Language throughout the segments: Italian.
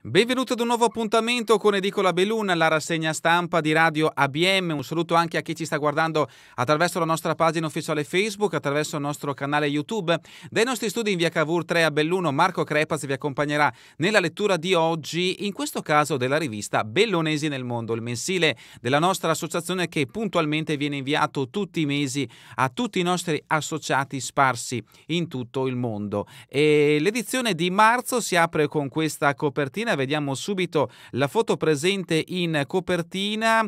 Benvenuti ad un nuovo appuntamento con Edicola Belluna, la rassegna stampa di Radio ABM. Un saluto anche a chi ci sta guardando attraverso la nostra pagina ufficiale Facebook, attraverso il nostro canale YouTube. Dai nostri studi in via Cavour 3 a Belluno, Marco Crepaz vi accompagnerà nella lettura di oggi, in questo caso della rivista Bellonesi nel Mondo, il mensile della nostra associazione che puntualmente viene inviato tutti i mesi a tutti i nostri associati sparsi in tutto il mondo. E l'edizione di marzo si apre con questa copertina vediamo subito la foto presente in copertina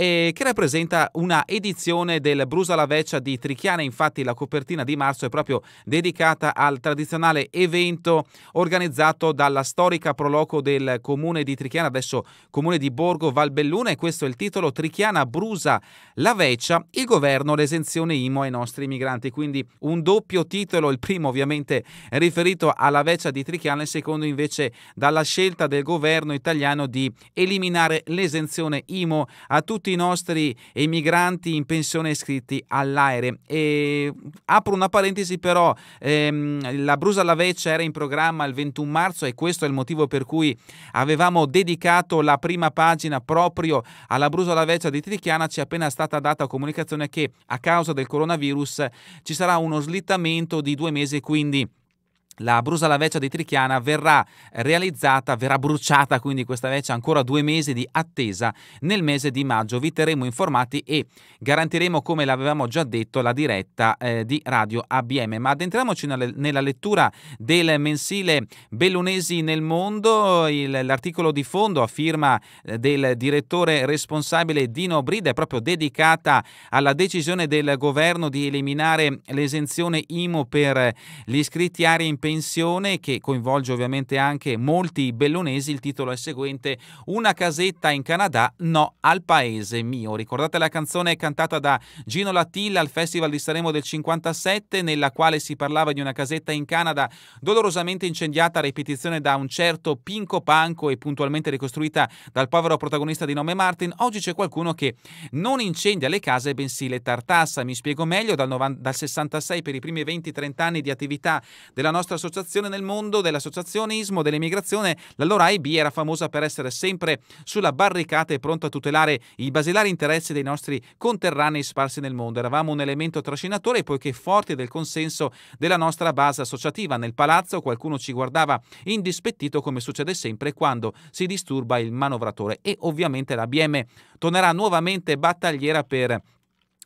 eh, che rappresenta una edizione del Brusa la Veccia di Trichiana. Infatti la copertina di marzo è proprio dedicata al tradizionale evento organizzato dalla storica Proloco del comune di Trichiana, adesso comune di Borgo Valbelluna e questo è il titolo Trichiana Brusa la Veccia, il governo, l'esenzione IMO ai nostri migranti. Quindi un doppio titolo, il primo ovviamente riferito alla Veccia di Trichiana, il secondo invece dalla scelta del governo italiano di eliminare l'esenzione IMO a tutti tutti i nostri emigranti in pensione iscritti all'aere. E apro una parentesi però, ehm, la Brusa alla Veccia era in programma il 21 marzo e questo è il motivo per cui avevamo dedicato la prima pagina proprio alla Brusa alla Veccia di Trichiana, ci è appena stata data comunicazione che a causa del coronavirus ci sarà uno slittamento di due mesi, quindi la Brusa alla Veccia di Trichiana verrà realizzata, verrà bruciata quindi questa veccia ancora due mesi di attesa nel mese di maggio. Vi terremo informati e garantiremo, come l'avevamo già detto, la diretta eh, di Radio ABM. Ma addentriamoci nella lettura del mensile Bellunesi nel mondo, il, l'articolo di fondo a firma eh, del direttore responsabile Dino Brida è proprio dedicata alla decisione del governo di eliminare l'esenzione IMO per eh, gli iscritti aria impegnate pensione che coinvolge ovviamente anche molti bellonesi. Il titolo è seguente: Una casetta in Canada, no al paese mio. Ricordate la canzone cantata da Gino Latilla al Festival di Sanremo del 57, nella quale si parlava di una casetta in Canada dolorosamente incendiata a ripetizione da un certo Pinco Panco e puntualmente ricostruita dal povero protagonista di nome Martin. Oggi c'è qualcuno che non incendia le case, bensì le tartassa. Mi spiego meglio: dal, 90, dal 66 per i primi 20-30 anni di attività della nostra associazione nel mondo dell'associazionismo, dell'immigrazione, l'allora AIB era famosa per essere sempre sulla barricata e pronta a tutelare i basilari interessi dei nostri conterranei sparsi nel mondo. Eravamo un elemento trascinatore poiché forti del consenso della nostra base associativa. Nel palazzo qualcuno ci guardava indispettito come succede sempre quando si disturba il manovratore e ovviamente la BM tornerà nuovamente battagliera per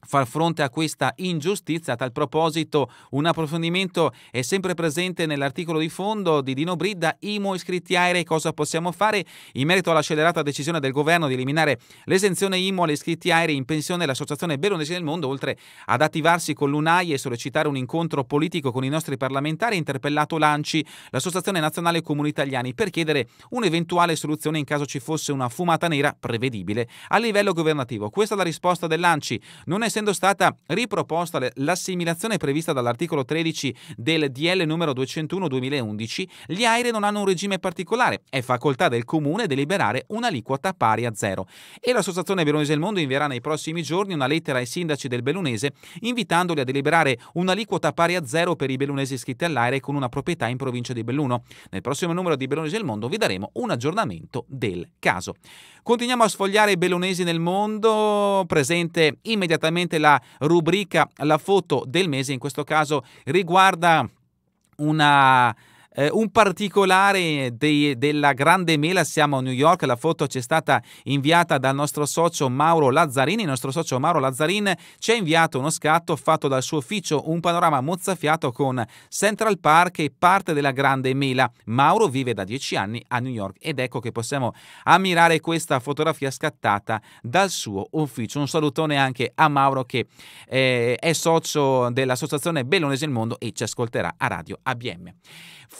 far fronte a questa ingiustizia. A tal proposito un approfondimento è sempre presente nell'articolo di fondo di Dino Bridda, IMO iscritti aerei, cosa possiamo fare in merito alla scellerata decisione del governo di eliminare l'esenzione IMO agli iscritti aerei in pensione l'associazione Beronesi del Mondo, oltre ad attivarsi con l'UNAI e sollecitare un incontro politico con i nostri parlamentari, ha interpellato l'ANCI, l'Associazione Nazionale Comuni Italiani, per chiedere un'eventuale soluzione in caso ci fosse una fumata nera prevedibile a livello governativo. Questa è la risposta dell'ANCI, non è essendo stata riproposta l'assimilazione prevista dall'articolo 13 del DL numero 201-2011, gli aerei non hanno un regime particolare, è facoltà del Comune deliberare un'aliquota pari a zero. E l'Associazione Bellunese del Mondo invierà nei prossimi giorni una lettera ai sindaci del Belunese invitandoli a deliberare un'aliquota pari a zero per i belunesi iscritti all'aereo con una proprietà in provincia di Belluno. Nel prossimo numero di Bellunese del Mondo vi daremo un aggiornamento del caso. Continuiamo a sfogliare i bellunesi nel mondo, presente immediatamente la rubrica La foto del mese, in questo caso riguarda una eh, un particolare dei, della grande mela, siamo a New York, la foto ci è stata inviata dal nostro socio Mauro Lazzarin, il nostro socio Mauro Lazzarin ci ha inviato uno scatto fatto dal suo ufficio, un panorama mozzafiato con Central Park e parte della grande mela. Mauro vive da dieci anni a New York ed ecco che possiamo ammirare questa fotografia scattata dal suo ufficio. Un salutone anche a Mauro che eh, è socio dell'associazione Bellonese del Mondo e ci ascolterà a Radio ABM.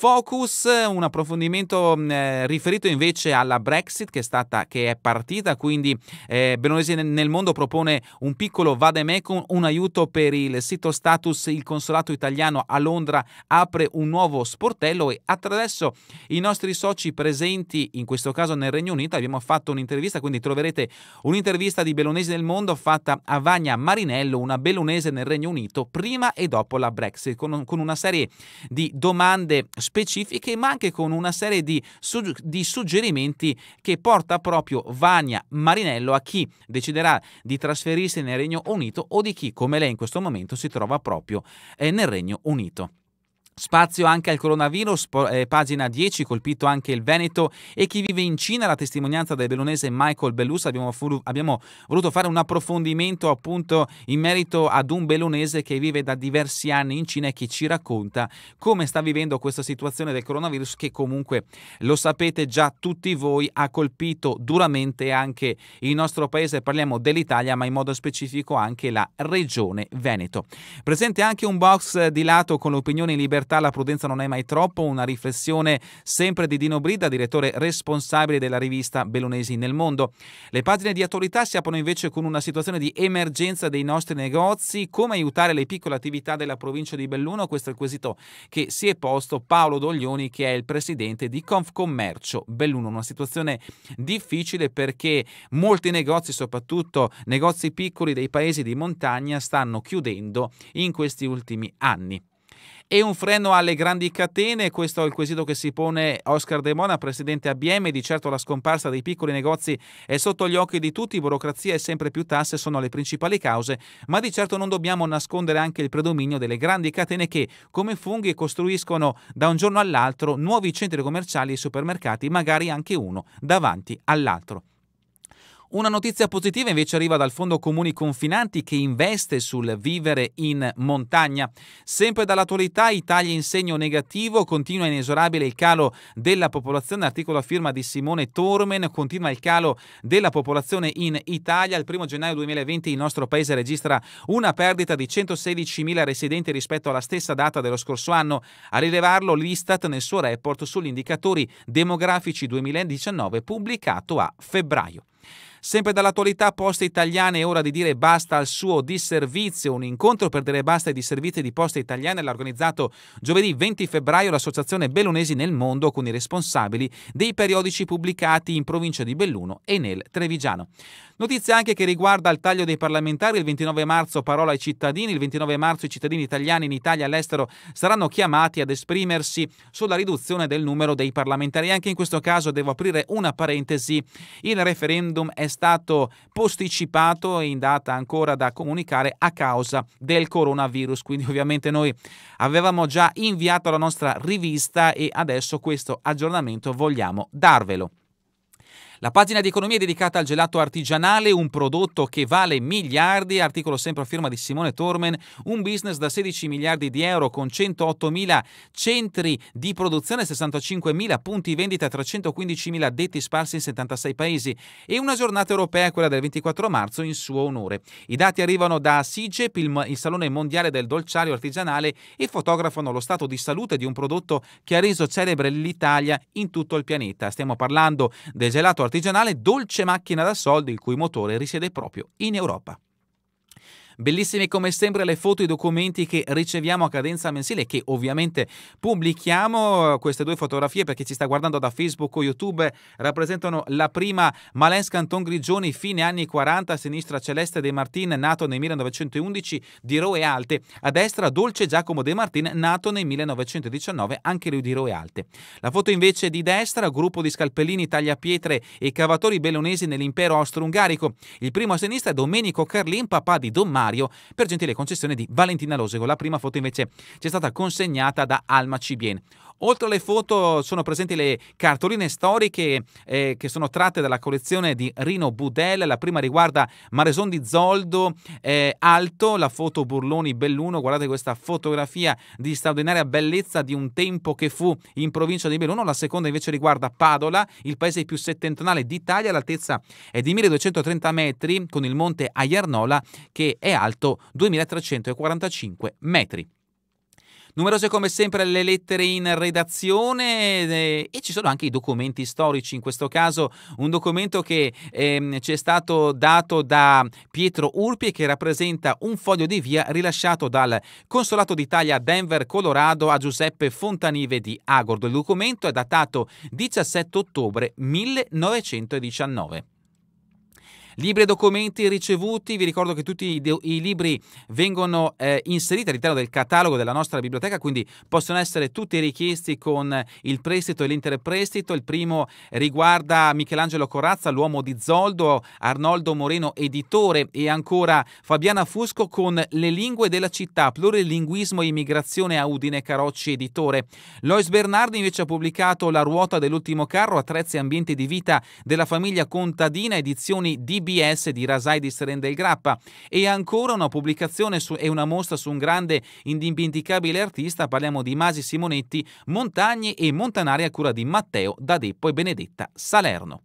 Focus, un approfondimento mm, eh, riferito invece alla Brexit che è, stata, che è partita, quindi eh, Benonesi nel mondo propone un piccolo vademecum, un aiuto per il sito status, il consolato italiano a Londra apre un nuovo sportello e attraverso i nostri soci presenti, in questo caso nel Regno Unito, abbiamo fatto un'intervista, quindi troverete un'intervista di Bellonesi nel mondo fatta a Vagna Marinello, una bellonese nel Regno Unito, prima e dopo la Brexit, con, con una serie di domande speciali specifiche, ma anche con una serie di, sugg- di suggerimenti che porta proprio Vania Marinello a chi deciderà di trasferirsi nel Regno Unito o di chi, come lei in questo momento, si trova proprio eh, nel Regno Unito. Spazio anche al coronavirus, eh, pagina 10, colpito anche il Veneto e chi vive in Cina, la testimonianza del bellunese Michael Bellus, abbiamo, abbiamo, voluto fare un approfondimento appunto in merito ad un bellunese che vive da diversi anni in Cina e che ci racconta come sta vivendo questa situazione del coronavirus che comunque lo sapete già tutti voi ha colpito duramente anche il nostro paese, parliamo dell'Italia ma in modo specifico anche la regione Veneto. Presente anche un box di lato con l'opinione libertà libertà la prudenza non è mai troppo, una riflessione sempre di Dino Brida, direttore responsabile della rivista Bellonesi nel mondo. Le pagine di attualità si aprono invece con una situazione di emergenza dei nostri negozi, come aiutare le piccole attività della provincia di Belluno, questo è il quesito che si è posto Paolo Doglioni che è il presidente di Confcommercio Belluno, una situazione difficile perché molti negozi, soprattutto negozi piccoli dei paesi di montagna, stanno chiudendo in questi ultimi anni e un freno alle grandi catene, questo è il quesito che si pone Oscar De Mona, presidente ABM, di certo la scomparsa dei piccoli negozi è sotto gli occhi di tutti, burocrazia e sempre più tasse sono le principali cause, ma di certo non dobbiamo nascondere anche il predominio delle grandi catene che, come funghi, costruiscono da un giorno all'altro nuovi centri commerciali e supermercati, magari anche uno davanti all'altro. Una notizia positiva invece arriva dal Fondo Comuni Confinanti che investe sul vivere in montagna. Sempre dall'attualità Italia in segno negativo, continua inesorabile il calo della popolazione, articolo a firma di Simone Tormen, continua il calo della popolazione in Italia. Al 1 gennaio 2020 il nostro paese registra una perdita di 116.000 residenti rispetto alla stessa data dello scorso anno. A rilevarlo l'Istat nel suo report sugli indicatori demografici 2019 pubblicato a febbraio. Sempre dall'attualità Poste Italiane è ora di dire basta al suo disservizio. Un incontro per dire basta ai disservizi di Poste Italiane l'ha organizzato giovedì 20 febbraio l'associazione Bellunesi nel mondo con i responsabili dei periodici pubblicati in provincia di Belluno e nel Trevigiano. Notizia anche che riguarda il taglio dei parlamentari il 29 marzo parola ai cittadini, il 29 marzo i cittadini italiani in Italia e all'estero saranno chiamati ad esprimersi sulla riduzione del numero dei parlamentari. Anche in questo caso devo aprire una parentesi, il referendum è stato posticipato in data ancora da comunicare a causa del coronavirus. Quindi ovviamente noi avevamo già inviato la nostra rivista e adesso questo aggiornamento vogliamo darvelo. La pagina di economia è dedicata al gelato artigianale, un prodotto che vale miliardi, articolo sempre a firma di Simone Tormen, un business da 16 miliardi di euro con 108 mila centri di produzione, 65 mila punti vendita, 315 mila addetti sparsi in 76 paesi e una giornata europea, quella del 24 marzo, in suo onore. I dati arrivano da SIGEP, il, il Salone Mondiale del Dolciario Artigianale, e fotografano lo stato di salute di un prodotto che ha reso celebre l'Italia in tutto il pianeta. Stiamo parlando del gelato artigianale artigianale dolce macchina da soldi il cui motore risiede proprio in Europa. Bellissime come sempre le foto e i documenti che riceviamo a cadenza mensile che ovviamente pubblichiamo. Queste due fotografie per chi ci sta guardando da Facebook o YouTube rappresentano la prima Malensca Anton Grigioni fine anni 40, a sinistra Celeste De Martin nato nel 1911 di Roe Alte, a destra Dolce Giacomo De Martin nato nel 1919 anche lui di Roe Alte. La foto invece di destra, gruppo di scalpellini, tagliapietre e cavatori bellonesi nell'impero austro-ungarico. Il primo a sinistra è Domenico Carlin, papà di Don Mario Mario per gentile concessione di Valentina Losego. La prima foto invece ci è stata consegnata da Alma Cibien. Oltre alle foto sono presenti le cartoline storiche eh, che sono tratte dalla collezione di Rino Budel. La prima riguarda Mareson di Zoldo eh, Alto, la foto Burloni Belluno. Guardate questa fotografia di straordinaria bellezza di un tempo che fu in provincia di Belluno. La seconda invece riguarda Padola, il paese più settentrionale d'Italia. L'altezza è di 1230 metri con il monte Aiarnola che è alto 2345 metri. Numerose come sempre le lettere in redazione eh, e ci sono anche i documenti storici, in questo caso un documento che ehm, ci è stato dato da Pietro Urpi e che rappresenta un foglio di via rilasciato dal Consolato d'Italia a Denver, Colorado a Giuseppe Fontanive di Agordo. Il documento è datato 17 ottobre 1919. Libri e documenti ricevuti, vi ricordo che tutti i, libri vengono eh, inseriti all'interno del catalogo della nostra biblioteca, quindi possono essere tutti richiesti con eh, il prestito e l'interprestito. Il primo riguarda Michelangelo Corazza, l'uomo di Zoldo, Arnoldo Moreno, editore, e ancora Fabiana Fusco con Le lingue della città, plurilinguismo e immigrazione a Udine Carocci, editore. Lois Bernardi invece ha pubblicato La ruota dell'ultimo carro, attrezzi e ambienti di vita della famiglia contadina, edizioni di IBS di Rasai di Serendel Grappa e ancora una pubblicazione su, e una mostra su un grande indimenticabile artista, parliamo di Masi Simonetti, Montagne e Montanari a cura di Matteo D'Adeppo e Benedetta Salerno.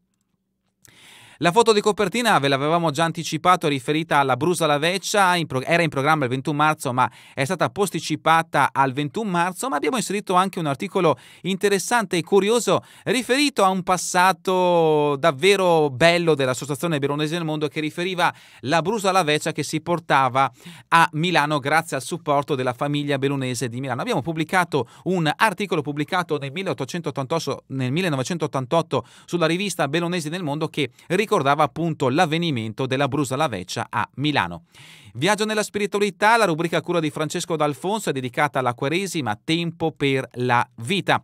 La foto di copertina ve l'avevamo già anticipato riferita alla Brusa La Veccia, era in programma il 21 marzo ma è stata posticipata al 21 marzo, ma abbiamo inserito anche un articolo interessante e curioso riferito a un passato davvero bello dell'Associazione Veronese del Mondo che riferiva la Brusa La Veccia che si portava a Milano grazie al supporto della famiglia Belunese di Milano. Abbiamo pubblicato un articolo pubblicato nel, 1888, nel 1988 sulla rivista Belonesi nel Mondo che ricordava ricordava appunto l'avvenimento della Brusa La Veccia a Milano. Viaggio nella spiritualità, la rubrica cura di Francesco D'Alfonso è dedicata alla Quaresima, tempo per la vita.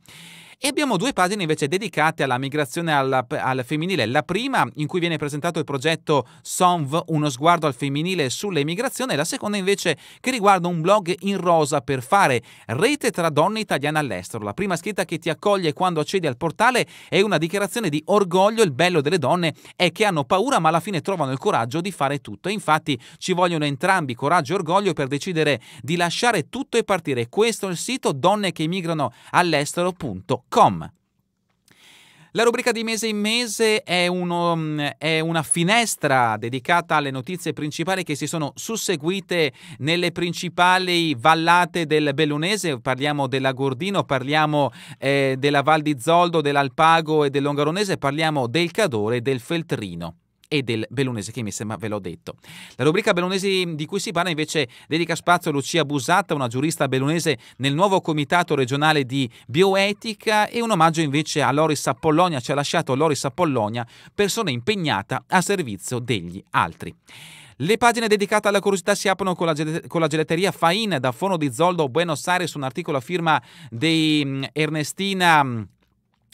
E abbiamo due pagine invece dedicate alla migrazione alla, al femminile. La prima in cui viene presentato il progetto SONV, uno sguardo al femminile sull'emigrazione, e la seconda invece che riguarda un blog in rosa per fare rete tra donne italiane all'estero. La prima scritta che ti accoglie quando accedi al portale è una dichiarazione di orgoglio. Il bello delle donne è che hanno paura ma alla fine trovano il coraggio di fare tutto. E infatti ci vogliono entrambi coraggio e orgoglio per decidere di lasciare tutto e partire. Questo è il sito donnechemigranoall'estero.com www.radioticino.com. La rubrica di mese in mese è, uno, è, una finestra dedicata alle notizie principali che si sono susseguite nelle principali vallate del Bellunese. Parliamo dell'Agordino, parliamo eh, della Val di Zoldo, dell'Alpago e dell'Ongaronese, parliamo del Cadore e del Feltrino e del Bellunese, che mi sembra ve l'ho detto. La rubrica Bellunesi di cui si parla invece dedica spazio a Lucia Busatta, una giurista bellunese nel nuovo comitato regionale di bioetica e un omaggio invece a Loris Apollonia, ci ha lasciato Loris Apollonia, persona impegnata a servizio degli altri. Le pagine dedicate alla curiosità si aprono con la, gel- con la gelateria Fain da Fono di Zoldo, Buenos Aires, un articolo a firma di Ernestina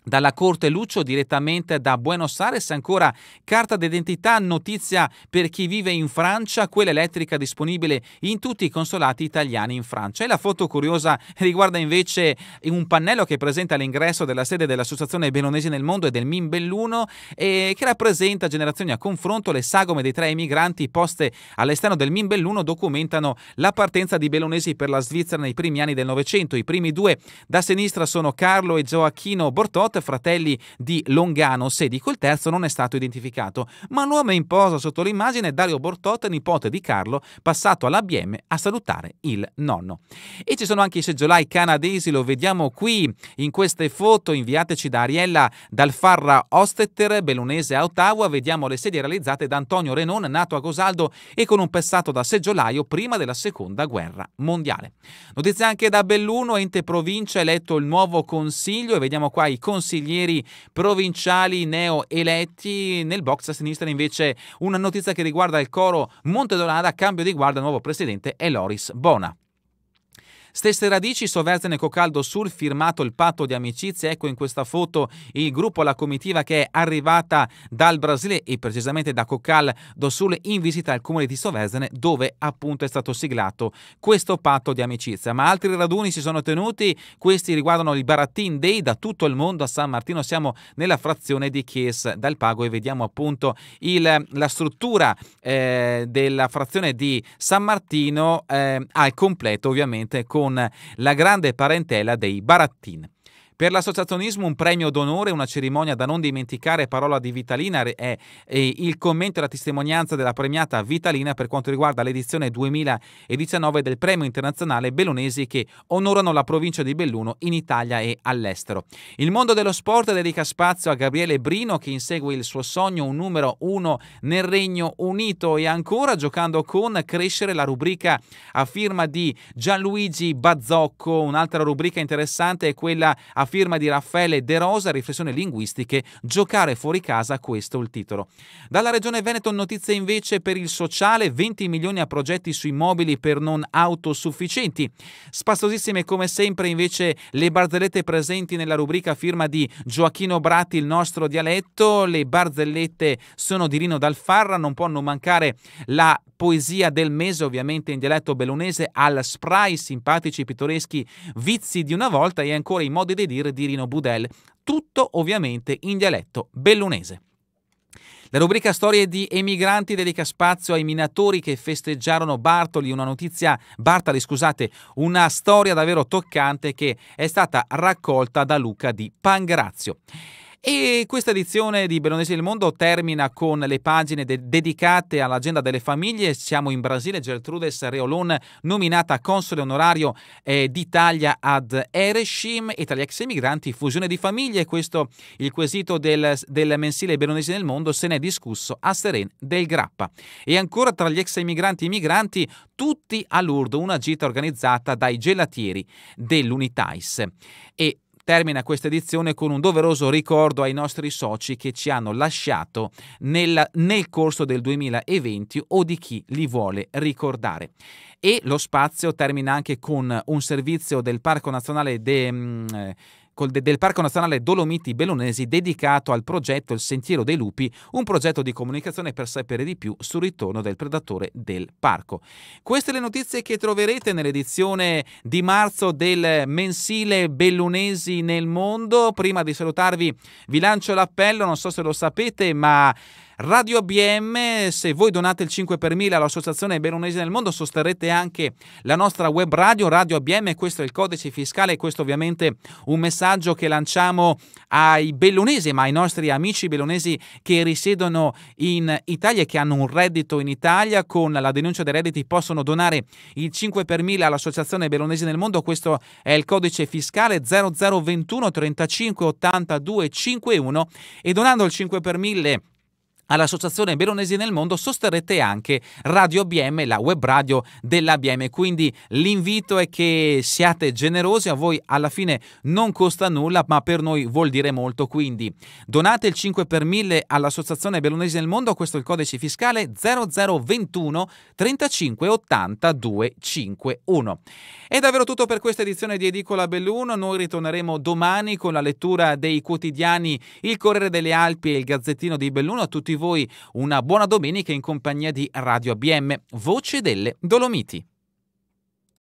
dalla Corte Lucio direttamente da Buenos Aires. Ancora carta d'identità, notizia per chi vive in Francia, quella elettrica disponibile in tutti i consolati italiani in Francia. E la foto curiosa riguarda invece un pannello che presenta l'ingresso della sede dell'Associazione Bellonesi nel Mondo e del Min Belluno e eh, che rappresenta generazioni a confronto. Le sagome dei tre emigranti poste all'esterno del Min Belluno documentano la partenza di Bellonesi per la Svizzera nei primi anni del Novecento. I primi due da sinistra sono Carlo e Gioacchino Bortotti Lot, fratelli di Longano, Sedico terzo, non è stato identificato, ma l'uomo in posa sotto l'immagine è Dario Bortot, nipote di Carlo, passato all'ABM a salutare il nonno. E ci sono anche i seggiolai canadesi, lo vediamo qui in queste foto inviateci da Ariella Dalfarra Ostetter, belunese a Ottawa, vediamo le sedie realizzate da Antonio Renon, nato a Cosaldo e con un passato da seggiolaio prima della seconda guerra mondiale. Notizia anche da Belluno, ente provincia, eletto il nuovo consiglio e vediamo qua i consigli consiglieri provinciali neoeletti. Nel box a sinistra invece una notizia che riguarda il coro Monte Montedolada, cambio di guarda, nuovo presidente è Loris Bona. Stesse radici Soverzene Cocaldo Sul firmato il patto di amicizia, ecco in questa foto il gruppo, la comitiva che è arrivata dal Brasile e precisamente da Cocal do Sul in visita al comune di Soverzene dove appunto è stato siglato questo patto di amicizia. Ma altri raduni si sono tenuti, questi riguardano il Baratin Day da tutto il mondo a San Martino, siamo nella frazione di Chies dal Pago e vediamo appunto il, la struttura eh, della frazione di San Martino eh, al completo ovviamente con con la grande parentela dei barattin. Per l'associazionismo un premio d'onore, una cerimonia da non dimenticare, parola di Vitalina è, il commento e la testimonianza della premiata Vitalina per quanto riguarda l'edizione 2019 del premio internazionale Bellunesi che onorano la provincia di Belluno in Italia e all'estero. Il mondo dello sport dedica spazio a Gabriele Brino che insegue il suo sogno, un numero uno nel Regno Unito e ancora giocando con Crescere la rubrica a firma di Gianluigi Bazzocco. Un'altra rubrica interessante è quella a firma di Raffaele De Rosa, riflessioni linguistiche, giocare fuori casa, questo è il titolo. Dalla Regione Veneto notizie invece per il sociale, 20 milioni a progetti sui mobili per non autosufficienti. Spassosissime come sempre invece le barzellette presenti nella rubrica firma di Gioacchino Bratti, il nostro dialetto, le barzellette sono di Rino Dalfarra, non può non mancare la poesia del mese, ovviamente in dialetto bellunese, al spray, simpatici pittoreschi vizi di una volta e ancora i modi di dire Sir di Rino Budel, tutto ovviamente in dialetto bellunese. La rubrica Storie di emigranti dedica spazio ai minatori che festeggiarono Bartoli, una notizia, Bartali, scusate, una storia davvero toccante che è stata raccolta da Luca di Pangrazio. E questa edizione di Belonesi del Mondo termina con le pagine de- dedicate all'agenda delle famiglie. Siamo in Brasile, Gertrudes Reolon, nominata console onorario eh, d'Italia ad Ereshim e tra gli ex emigranti fusione di famiglie. Questo il quesito del, del mensile Belonesi del Mondo se ne è discusso a Seren del Grappa. E ancora tra gli ex emigranti e migranti, tutti a Lourdes, una gita organizzata dai gelatieri dell'Unitais. E termina questa edizione con un doveroso ricordo ai nostri soci che ci hanno lasciato nel, nel corso del 2020 o di chi li vuole ricordare. E lo spazio termina anche con un servizio del Parco Nazionale de, mm, del Parco Nazionale Dolomiti Bellunesi dedicato al progetto Il Sentiero dei Lupi, un progetto di comunicazione per sapere di più sul ritorno del predatore del parco. Queste le notizie che troverete nell'edizione di marzo del mensile Bellunesi nel mondo. Prima di salutarvi vi lancio l'appello, non so se lo sapete, ma Radio ABM, se voi donate il 5 per 1000 all'Associazione Bellunese nel Mondo sosterrete anche la nostra web radio, Radio ABM, questo è il codice fiscale, questo ovviamente un messaggio che lanciamo ai bellunesi, ma ai nostri amici bellunesi che risiedono in Italia e che hanno un reddito in Italia, con la denuncia dei redditi possono donare il 5 per 1000 all'Associazione Bellunese nel Mondo, questo è il codice fiscale 0021 35 82 51 e donando il 5 per 1000 all'Associazione Belonesi nel Mondo sosterrete anche Radio ABM, la web radio dell'ABM. Quindi l'invito è che siate generosi, a voi alla fine non costa nulla, ma per noi vuol dire molto. Quindi donate il 5 per 1000 all'Associazione Belonesi nel Mondo, questo è il codice fiscale 0021 35 251. È davvero tutto per questa edizione di Edicola Belluno, noi ritorneremo domani con la lettura dei quotidiani Il Corriere delle Alpi e il Gazzettino di Belluno. A tutti voi una buona domenica in compagnia di Radio ABM, Voce delle Dolomiti.